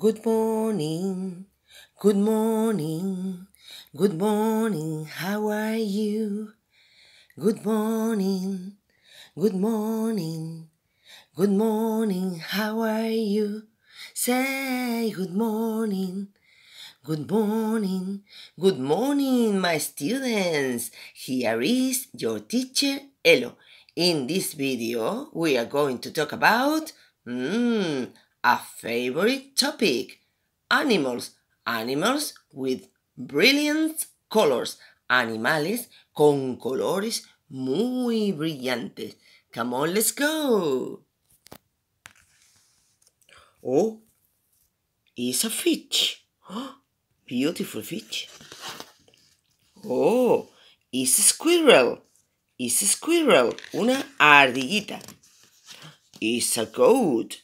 Good morning, good morning, good morning, how are you? Good morning, good morning, good morning, how are you? Say good morning, good morning, good morning, my students. Here is your teacher, Elo. In this video, we are going to talk about. Mm, a favorite topic animals, animals with brilliant colors, animales con colores muy brillantes. Come on, let's go. Oh, it's a fish. Oh, beautiful fish. Oh, it's a squirrel. It's a squirrel, una ardillita. It's a goat.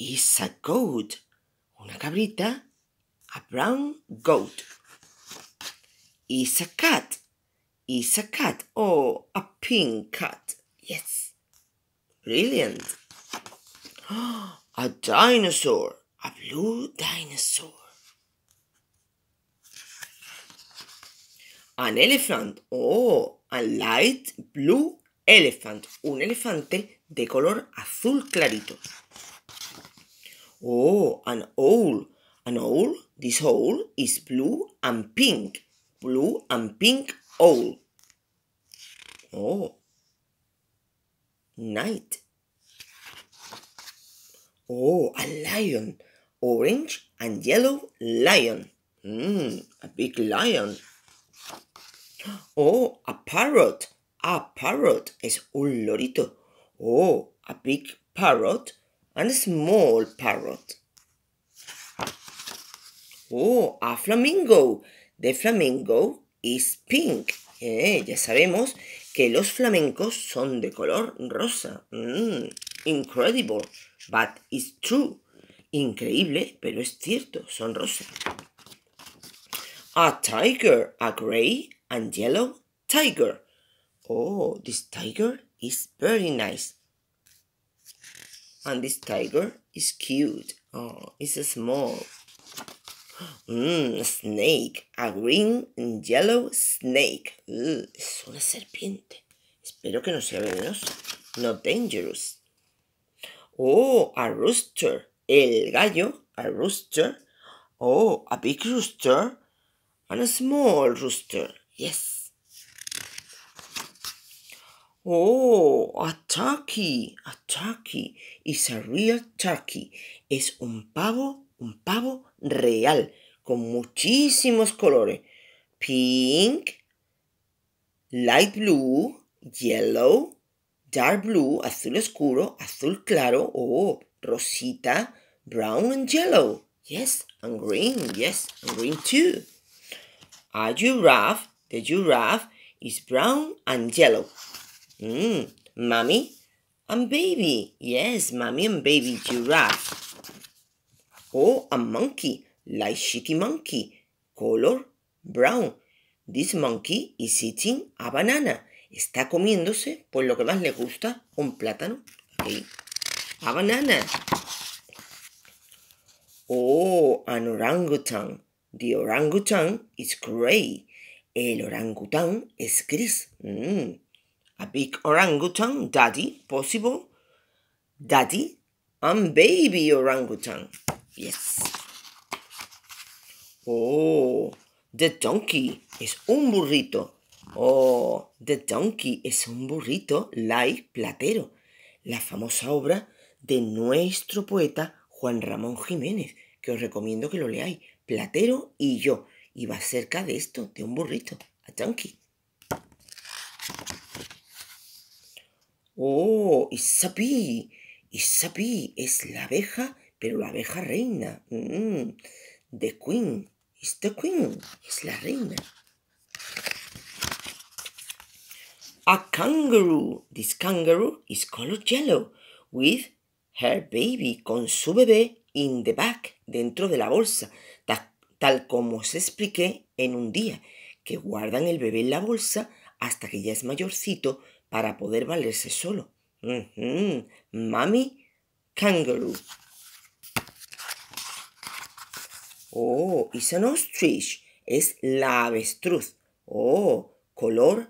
is a goat. Una cabrita. A brown goat. Is a cat. Is a cat. Oh, a pink cat. Yes. Brilliant. A dinosaur. A blue dinosaur. An elephant. Oh, a light blue elephant. Un elefante de color azul clarito. Oh, an owl. An owl, this owl is blue and pink. Blue and pink owl. Oh. Night. Oh, a lion. Orange and yellow lion. Mmm, a big lion. Oh, a parrot. A parrot es un lorito. Oh, a big parrot and a small parrot. Oh, a flamingo. The flamingo is pink. Eh, ya sabemos que los flamencos son de color rosa. Mm, incredible, but it's true. Increíble, pero es cierto, son rosa. A tiger, a gray and yellow tiger. Oh, this tiger is very nice. And this tiger is cute. Oh, it's small. Mmm, snake. A green and yellow snake. es una serpiente. Espero que no sea venenosa. Not dangerous. Oh, a rooster. El gallo, a rooster. Oh, a big rooster. And a small rooster. Yes. Oh, a turkey, a turkey is a real turkey. Es un pavo, un pavo real, con muchísimos colores. Pink, light blue, yellow, dark blue, azul oscuro, azul claro, oh, rosita, brown and yellow. Yes, and green, yes, and green too. A giraffe, the giraffe is brown and yellow. Mmm, mommy and baby. Yes, mami and baby giraffe. Oh, a monkey, like Shiki monkey. Color brown. This monkey is eating a banana. Está comiéndose, por lo que más le gusta, un plátano. A banana. Oh, an orangutan. The orangutan is gray. El orangután es gris. Mm big orangutan, daddy, possible, daddy, and baby orangutan. Yes. Oh, the donkey es un burrito. Oh, the donkey es un burrito like Platero, la famosa obra de nuestro poeta Juan Ramón Jiménez, que os recomiendo que lo leáis, Platero y yo. Y va cerca de esto, de un burrito, a donkey. Oh, Isapi! bee, es la abeja, pero la abeja reina. the queen. Is the queen. Es la reina. A kangaroo. This kangaroo is colored yellow with her baby, con su bebé in the back, dentro de la bolsa, tal como os expliqué en un día, que guardan el bebé en la bolsa hasta que ya es mayorcito para poder valerse solo. Mami kangaroo. Oh, is an ostrich. Es la avestruz. Oh, color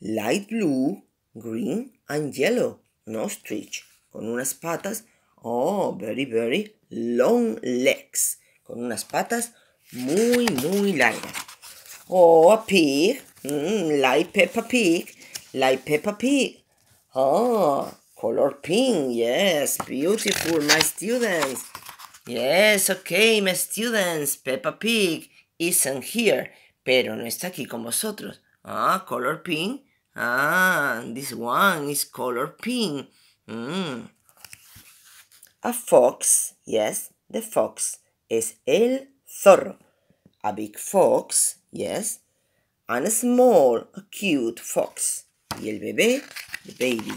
light blue, green and yellow. An ostrich. Con unas patas. Oh, very, very long legs. Con unas patas muy, muy largas. Oh, a pig. Mm, light peppa pig. like Peppa Pig. Oh, color pink, yes, beautiful, my students. Yes, okay, my students, Peppa Pig isn't here, pero no está aquí con vosotros. Ah, color pink. Ah, this one is color pink. Mm. A fox, yes, the fox is el zorro. A big fox, yes, and a small, a cute fox. y el bebé, the baby.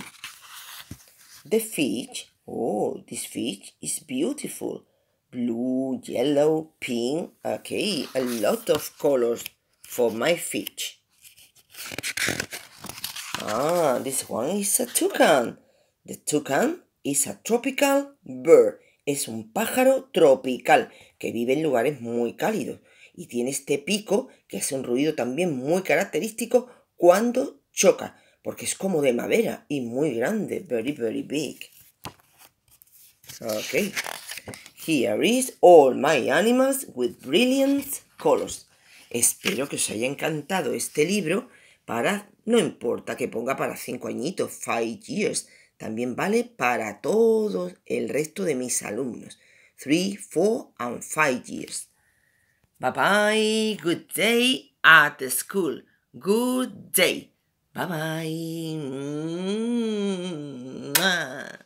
The fish, oh, this fish is beautiful. Blue, yellow, pink, okay, a lot of colors for my fish. Ah, this one is a toucan. The toucan is a tropical bird. Es un pájaro tropical que vive en lugares muy cálidos y tiene este pico que hace un ruido también muy característico cuando choca porque es como de madera y muy grande, very, very big. Ok. Here is all my animals with brilliant colors. Espero que os haya encantado este libro para, no importa que ponga para cinco añitos, five years, también vale para todo el resto de mis alumnos. Three, four and five years. Bye bye, good day at the school. Good day. Bye bye.